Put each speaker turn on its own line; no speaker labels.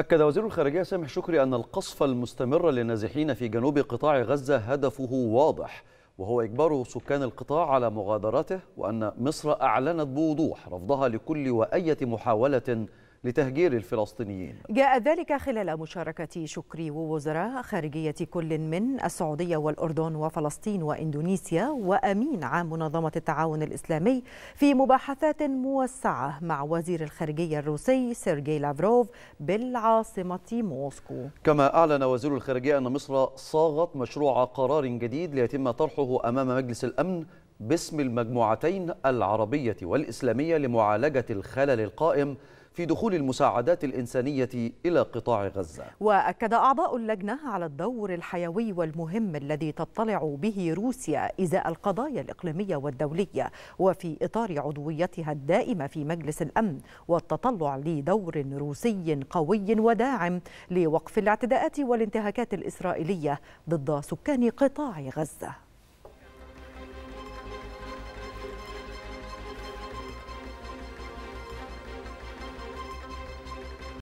أكد وزير الخارجية سامح شكري أن القصف المستمر للنازحين في جنوب قطاع غزة هدفه واضح وهو إجبار سكان القطاع على مغادرته وأن مصر أعلنت بوضوح رفضها لكل وأية محاولة لتهجير الفلسطينيين
جاء ذلك خلال مشاركة شكري ووزراء خارجية كل من السعودية والأردن وفلسطين وإندونيسيا وأمين عام منظمة التعاون الإسلامي في مباحثات موسعة مع وزير الخارجية الروسي سيرجي لافروف بالعاصمة موسكو
كما أعلن وزير الخارجية أن مصر صاغت مشروع قرار جديد ليتم طرحه أمام مجلس الأمن باسم المجموعتين العربية والإسلامية لمعالجة الخلل القائم في دخول المساعدات الإنسانية إلى قطاع غزة
وأكد أعضاء اللجنة على الدور الحيوي والمهم الذي تطلع به روسيا إزاء القضايا الإقليمية والدولية وفي إطار عضويتها الدائمة في مجلس الأمن والتطلع لدور روسي قوي وداعم لوقف الاعتداءات والانتهاكات الإسرائيلية ضد سكان قطاع غزة